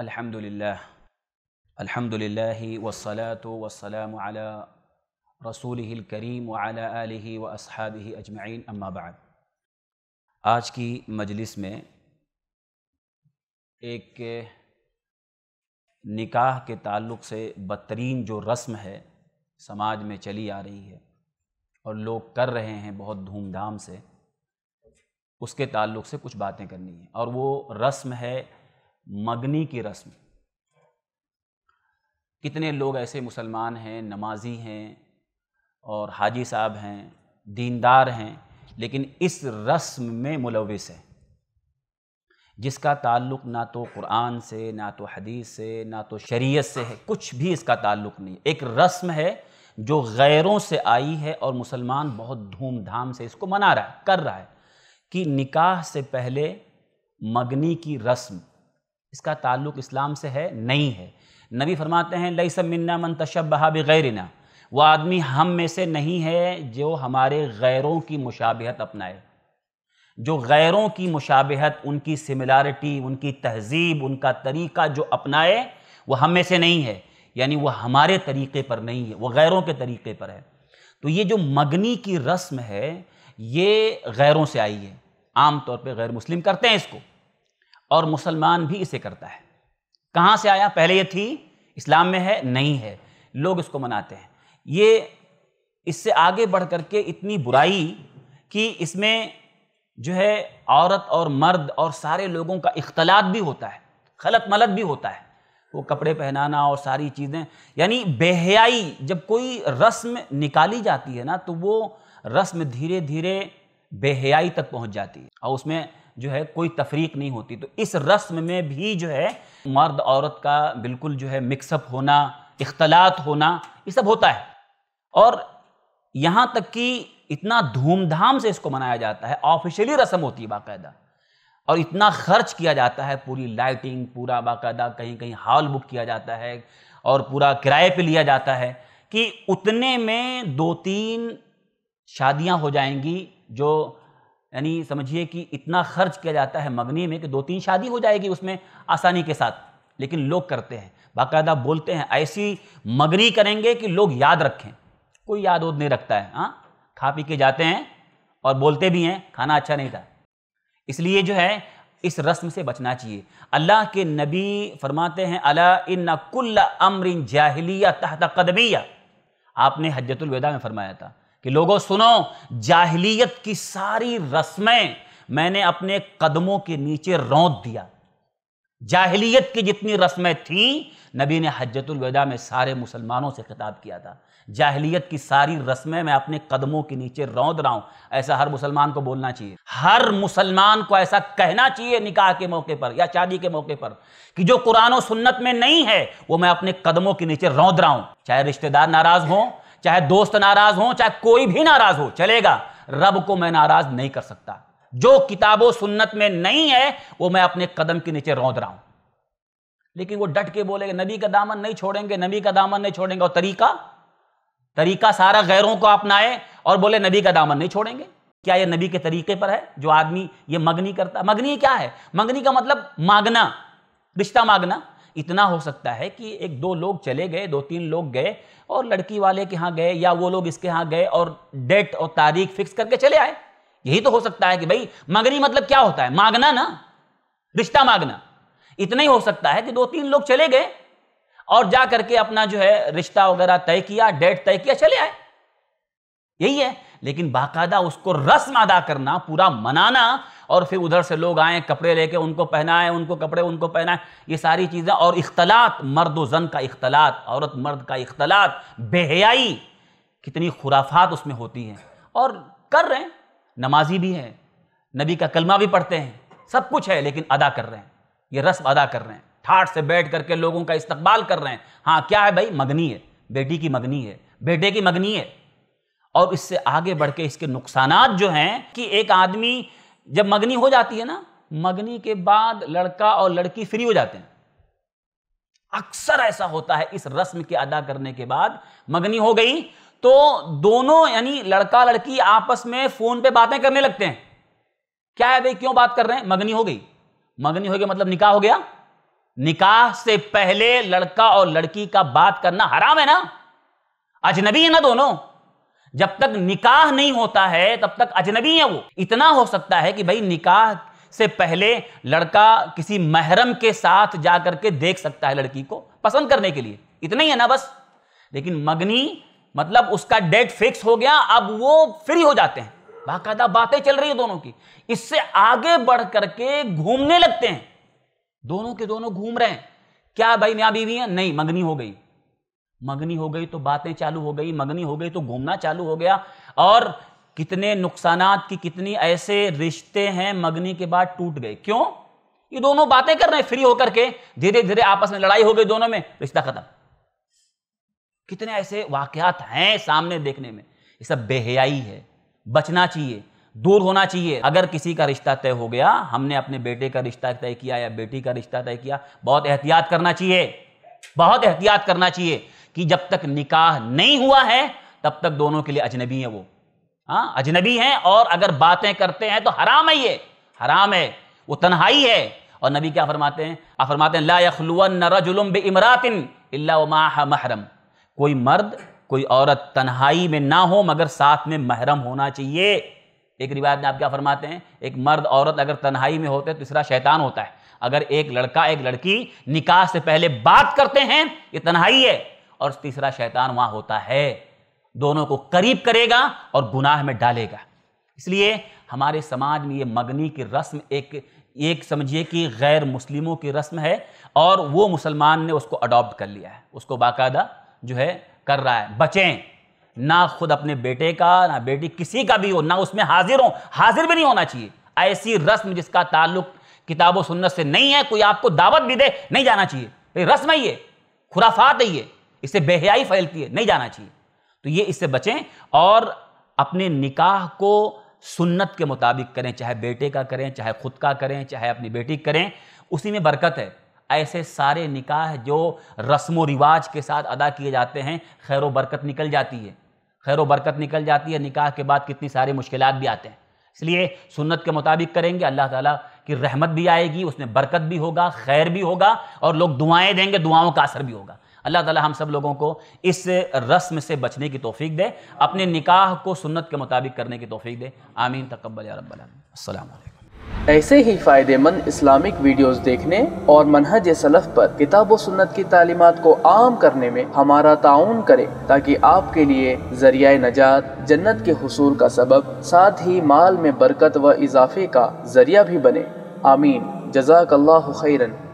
الحمد لله الحمد لله والصلاة والسلام على रसूल करीम वाल व असहाब अजमाइन अम्माबाद आज की मजलिस में एक निकाह के ताल्लुक़ से बदतरीन जो रस्म है समाज में चली आ रही है और लोग कर रहे हैं बहुत धूमधाम से उसके ताल्लुक़ से कुछ बातें करनी है और वो रस्म है मगनी की रस्म कितने लोग ऐसे मुसलमान हैं नमाजी हैं और हाजी साहब हैं दीनदार हैं लेकिन इस रस्म में मुलविस है जिसका ताल्लुक ना तो कुरान से ना तो हदीस से ना तो शरीयत से है कुछ भी इसका ताल्लुक नहीं एक रस्म है जो गैरों से आई है और मुसलमान बहुत धूमधाम से इसको मना रहा है कर रहा है कि निकाह से पहले मगनी की रस्म इसका ताल्लुक इस्लाम से है नहीं है नबी फरमाते हैं लई सन्ना मन तशब बहा वह आदमी हम में से नहीं है जो हमारे गैरों की मुशाबहत अपनाए जो गैरों की मुशाबहत उनकी सिमिलारिटी उनकी तहजीब उनका तरीक़ा जो अपनाए वह हम में से नहीं है यानी वह हमारे तरीक़े पर नहीं है वह गैरों के तरीक़े पर है तो ये जो मगनी की रस्म है ये गैरों से आई है आम तौर पे गैर मुस्लिम करते हैं इसको और मुसलमान भी इसे करता है कहाँ से आया पहले ये थी इस्लाम में है नहीं है लोग इसको मनाते हैं ये इससे आगे बढ़ कर के इतनी बुराई कि इसमें जो है औरत और मर्द और सारे लोगों का इख्तलात भी होता है खलत मलत भी होता है वो कपड़े पहनाना और सारी चीज़ें यानी बेहयाई जब कोई रस्म निकाली जाती है ना तो वो रस्म धीरे धीरे बेहयाई तक पहुंच जाती है और उसमें जो है कोई तफरीक नहीं होती तो इस रस्म में भी जो है मर्द औरत का बिल्कुल जो है मिक्सअप होना इख्तलात होना ये सब होता है और यहाँ तक कि इतना धूमधाम से इसको मनाया जाता है ऑफिशियली रस्म होती है बाकायदा और इतना खर्च किया जाता है पूरी लाइटिंग पूरा बाकायदा कहीं कहीं हॉल बुक किया जाता है और पूरा किराए पे लिया जाता है कि उतने में दो तीन शादियां हो जाएंगी जो यानी समझिए कि इतना खर्च किया जाता है मगनी में कि दो तीन शादी हो जाएगी उसमें आसानी के साथ लेकिन लोग करते हैं बाकायदा बोलते हैं ऐसी मगनी करेंगे कि लोग याद रखें कोई याद उद नहीं रखता है हाँ खा पी के जाते हैं और बोलते भी हैं खाना अच्छा नहीं था इसलिए जो है इस रस्म से बचना चाहिए अल्लाह के नबी फरमाते हैं अला इन कुल्ल अमरिन जाहलिया तहत कदमिया आपने हजतुलविदा में फरमाया था कि लोगों सुनो जाहिलियत की सारी रस्में मैंने अपने कदमों के नीचे रौंद दिया जाहिलियत की जितनी रस्में थीं नबी ने हजतुल वदा में सारे मुसलमानों से खिताब किया था जाहिलियत की सारी रस्में मैं अपने कदमों के नीचे रौंद रहा हूं ऐसा हर मुसलमान को बोलना चाहिए हर मुसलमान को ऐसा कहना चाहिए निकाह के मौके पर या शादी के मौके पर कि जो कुरान और सुन्नत में नहीं है वो मैं अपने कदमों के नीचे रौंद रहा हूं चाहे रिश्तेदार नाराज हों चाहे दोस्त नाराज हो चाहे कोई भी नाराज हो चलेगा रब को मैं नाराज नहीं कर सकता जो किताबों सुन्नत में नहीं है वो मैं अपने कदम के नीचे रौद रहा हूं लेकिन वो डट के बोलेंगे नबी का दामन नहीं छोड़ेंगे नबी का दामन नहीं छोड़ेंगे और तरीका तरीका सारा गैरों को अपनाए और बोले नबी का दामन नहीं छोड़ेंगे क्या ये नबी के तरीके पर है जो आदमी ये मगनी करता मगनी क्या है मगनी का मतलब मांगना रिश्ता मांगना इतना हो सकता है कि एक दो लोग चले गए दो तीन लोग गए और लड़की वाले के यहाँ गए या वो लोग इसके यहाँ गए और डेट और तारीख फिक्स करके चले आए यही तो हो सकता है कि भाई मगनी मतलब क्या होता है मांगना ना रिश्ता मांगना इतना ही हो सकता है कि दो तीन लोग चले गए और जा करके अपना जो है रिश्ता वगैरह तय किया डेट तय किया चले आए यही है लेकिन बाकायदा उसको रस्म अदा करना पूरा मनाना और फिर उधर से लोग आएँ कपड़े लेके उनको पहनाएं उनको कपड़े उनको पहनाएं ये सारी चीज़ें और इख्तलात मर्द व जन का इख्तलात औरत मर्द का इख्तलात बेहयाई कितनी खुराफात उसमें होती हैं और कर रहे हैं नमाजी भी हैं नबी का कलमा भी पढ़ते हैं सब कुछ है लेकिन अदा कर रहे हैं ये रस्म अदा कर रहे हैं ठाट से बैठ करके लोगों का इस्तकबाल कर रहे हैं हाँ क्या है भाई मगनी है बेटी की मगनी है बेटे की मगनी है और इससे आगे बढ़ के इसके नुकसान जो हैं कि एक आदमी जब मगनी हो जाती है ना मगनी के बाद लड़का और लड़की फ्री हो जाते हैं अक्सर ऐसा होता है इस रस्म के अदा करने के बाद मगनी हो गई तो दोनों यानी लड़का लड़की आपस में फोन पे बातें करने लगते हैं क्या है भाई क्यों बात कर रहे हैं मगनी हो गई मगनी हो गई मतलब निकाह हो गया निकाह से पहले लड़का और लड़की का बात करना हराम है ना अजनबी है ना दोनों जब तक निकाह नहीं होता है तब तक अजनबी है वो इतना हो सकता है कि भाई निकाह से पहले लड़का किसी महरम के साथ जा करके देख सकता है लड़की को पसंद करने के लिए इतना ही है ना बस लेकिन मगनी मतलब उसका डेट फिक्स हो गया अब वो फ्री हो जाते हैं बाकायदा बातें चल रही है दोनों की इससे आगे बढ़ करके घूमने लगते हैं दोनों के दोनों घूम रहे हैं क्या भाई मियाँ बीवी है नहीं मगनी हो गई मगनी हो गई तो बातें चालू हो गई मगनी हो गई तो घूमना चालू हो गया और कितने नुकसान की कितनी ऐसे रिश्ते हैं मगनी के बाद टूट गए क्यों ये दोनों बातें कर रहे हैं फ्री होकर के धीरे धीरे आपस में लड़ाई हो गई दोनों में रिश्ता खत्म कितने ऐसे वाकयात हैं सामने देखने में ये सब बेहयाई है बचना चाहिए दूर होना चाहिए अगर किसी का रिश्ता तय हो गया हमने अपने बेटे का रिश्ता तय किया या बेटी का रिश्ता तय किया बहुत एहतियात करना चाहिए बहुत एहतियात करना चाहिए कि जब तक निकाह नहीं हुआ है तब तक दोनों के लिए अजनबी है वो हाँ अजनबी हैं और अगर बातें करते हैं तो हराम है ये हराम है वो तनहाई है और नबी क्या फरमाते हैं फरमाते हैं ला यखलुअन रजुलम बे इमरातिन इल्ला महरम कोई मर्द कोई औरत तन्हाई में ना हो मगर साथ में महरम होना चाहिए एक रिवायत में आप क्या फरमाते हैं एक मर्द औरत अगर तन्हाई में होते हैं तीसरा शैतान होता है अगर एक लड़का एक लड़की निकाह से पहले बात करते हैं ये तन्हाई है और तीसरा शैतान वहां होता है दोनों को करीब करेगा और गुनाह में डालेगा इसलिए हमारे समाज में ये मगनी की रस्म एक एक समझिए कि गैर मुस्लिमों की रस्म है और वो मुसलमान ने उसको अडॉप्ट कर लिया है उसको बाकायदा जो है कर रहा है बचें ना खुद अपने बेटे का ना बेटी किसी का भी हो ना उसमें हाजिर हो हाजिर भी नहीं होना चाहिए ऐसी रस्म जिसका ताल्लुक किताबों सुन्नत से नहीं है कोई आपको दावत भी दे नहीं जाना चाहिए रस्म है ये खुराफात है ये इससे बेहयाई फैलती है नहीं जाना चाहिए तो ये इससे बचें और अपने निकाह को सुन्नत के मुताबिक करें चाहे बेटे का करें चाहे खुद का करें चाहे अपनी बेटी करें उसी में बरकत है ऐसे सारे निकाह जो रस्म व रिवाज के साथ अदा किए जाते हैं खैर बरकत निकल जाती है खैर बरकत निकल जाती है निकाह के बाद कितनी सारी मुश्किल भी आते हैं इसलिए सुन्नत के मुताबिक करेंगे अल्लाह ताला की रहमत भी आएगी उसमें बरकत भी होगा खैर भी होगा और लोग दुआएं देंगे दुआओं का असर भी होगा अल्लाह ताला हम सब लोगों को इस रस्म से बचने की तोफ़ी दे अपने निकाह को सुन्नत के मुताबिक करने की तोफ़ी दे आमीन तकबल वालेकुम ऐसे ही फ़ायदेमंद इस्लामिक वीडियोस देखने और मनहज सलफ़ पर किताब सुन्नत की तालीमत को आम करने में हमारा ताउन करें ताकि आपके लिए जरिया नजात जन्नत के हसूल का सबब साथ ही माल में बरकत व इजाफे का जरिया भी बने आमीन जजाकल्ला खैरन